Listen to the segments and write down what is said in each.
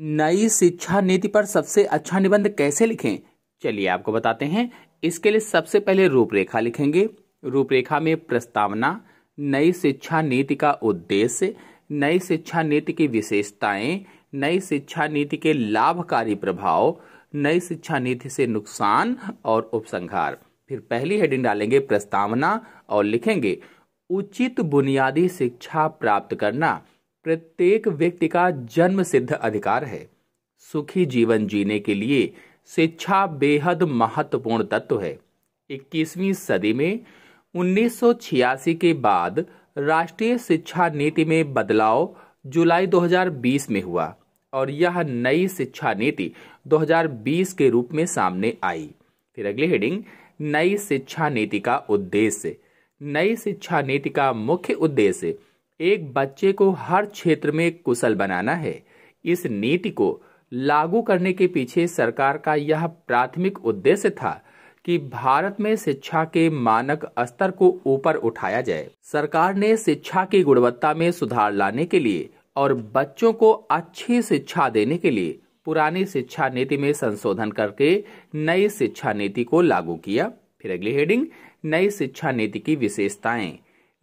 नई शिक्षा नीति पर सबसे अच्छा निबंध कैसे लिखें चलिए आपको बताते हैं इसके लिए सबसे पहले रूपरेखा लिखेंगे रूपरेखा में प्रस्तावना नई शिक्षा नीति का उद्देश्य नई शिक्षा नीति की विशेषताएं नई शिक्षा नीति के लाभकारी प्रभाव नई शिक्षा नीति से नुकसान और उपसंहार फिर पहली हेडिंग डालेंगे प्रस्तावना और लिखेंगे उचित बुनियादी शिक्षा प्राप्त करना प्रत्येक व्यक्ति का जन्म सिद्ध अधिकार है सुखी जीवन जीने के लिए शिक्षा बेहद महत्वपूर्ण तत्व है 21वीं सदी में 1986 के बाद राष्ट्रीय शिक्षा नीति में बदलाव जुलाई 2020 में हुआ और यह नई शिक्षा नीति 2020 के रूप में सामने आई फिर अगली हेडिंग नई शिक्षा नीति का उद्देश्य नई शिक्षा नीति का मुख्य उद्देश्य एक बच्चे को हर क्षेत्र में कुशल बनाना है इस नीति को लागू करने के पीछे सरकार का यह प्राथमिक उद्देश्य था कि भारत में शिक्षा के मानक स्तर को ऊपर उठाया जाए सरकार ने शिक्षा की गुणवत्ता में सुधार लाने के लिए और बच्चों को अच्छी शिक्षा देने के लिए पुरानी शिक्षा नीति में संशोधन करके नई शिक्षा नीति को लागू किया फिर अगली हेडिंग नई शिक्षा नीति की विशेषताएं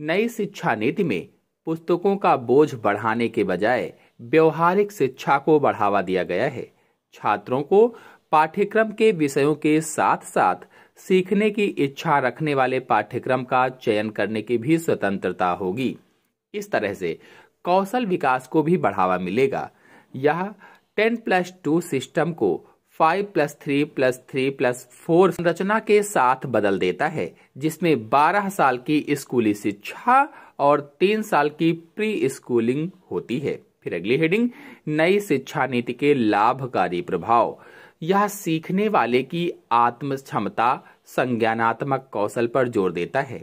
नई शिक्षा नीति में पुस्तकों का बोझ बढ़ाने के बजाय व्यवहारिक शिक्षा को बढ़ावा दिया गया है छात्रों को पाठ्यक्रम के विषयों के साथ साथ सीखने की इच्छा रखने वाले पाठ्यक्रम का चयन करने की भी स्वतंत्रता होगी इस तरह से कौशल विकास को भी बढ़ावा मिलेगा यह टेन प्लस टू सिस्टम को five plus three plus three plus four संरचना के साथ बदल देता है जिसमें बारह साल की स्कूली शिक्षा और तीन साल की प्री स्कूलिंग होती है फिर अगली हेडिंग नई शिक्षा नीति के लाभकारी प्रभाव यह सीखने वाले की आत्म क्षमता संज्ञानात्मक कौशल पर जोर देता है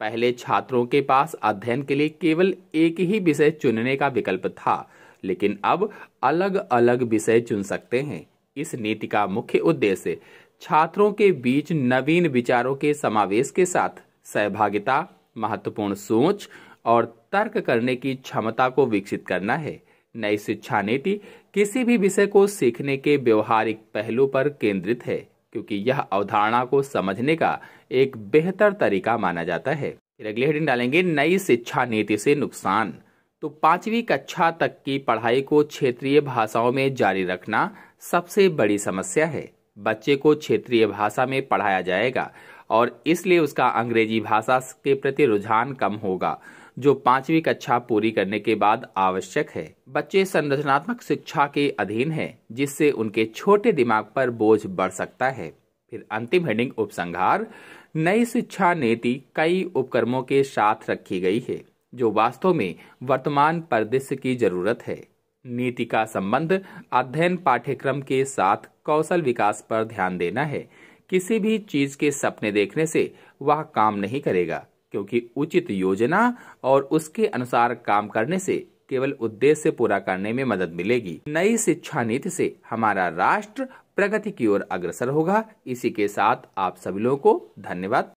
पहले छात्रों के पास अध्ययन के लिए केवल एक ही विषय चुनने का विकल्प था लेकिन अब अलग अलग विषय चुन सकते हैं इस नीति का मुख्य उद्देश्य छात्रों के बीच नवीन विचारों के समावेश के साथ सहभागिता महत्वपूर्ण सोच और तर्क करने की क्षमता को विकसित करना है नई शिक्षा नीति किसी भी विषय को सीखने के व्यवहारिक पहलू पर केंद्रित है क्योंकि यह अवधारणा को समझने का एक बेहतर तरीका माना जाता है फिर अगले हेडिंग डालेंगे नई शिक्षा नीति से नुकसान तो पांचवी कक्षा तक की पढ़ाई को क्षेत्रीय भाषाओं में जारी रखना सबसे बड़ी समस्या है बच्चे को क्षेत्रीय भाषा में पढ़ाया जाएगा और इसलिए उसका अंग्रेजी भाषा के प्रति रुझान कम होगा जो पांचवी कक्षा पूरी करने के बाद आवश्यक है बच्चे संरचनात्मक शिक्षा के अधीन है जिससे उनके छोटे दिमाग पर बोझ बढ़ सकता है फिर अंतिम हेडिंग उपसंहार नई शिक्षा नीति कई उपक्रमों के साथ रखी गई है जो वास्तव में वर्तमान परिदृश्य की जरूरत है नीति का संबंध अध्ययन पाठ्यक्रम के साथ कौशल विकास पर ध्यान देना है किसी भी चीज के सपने देखने से वह काम नहीं करेगा क्योंकि उचित योजना और उसके अनुसार काम करने से केवल उद्देश्य पूरा करने में मदद मिलेगी नई शिक्षा नीति से हमारा राष्ट्र प्रगति की ओर अग्रसर होगा इसी के साथ आप सभी लोगों को धन्यवाद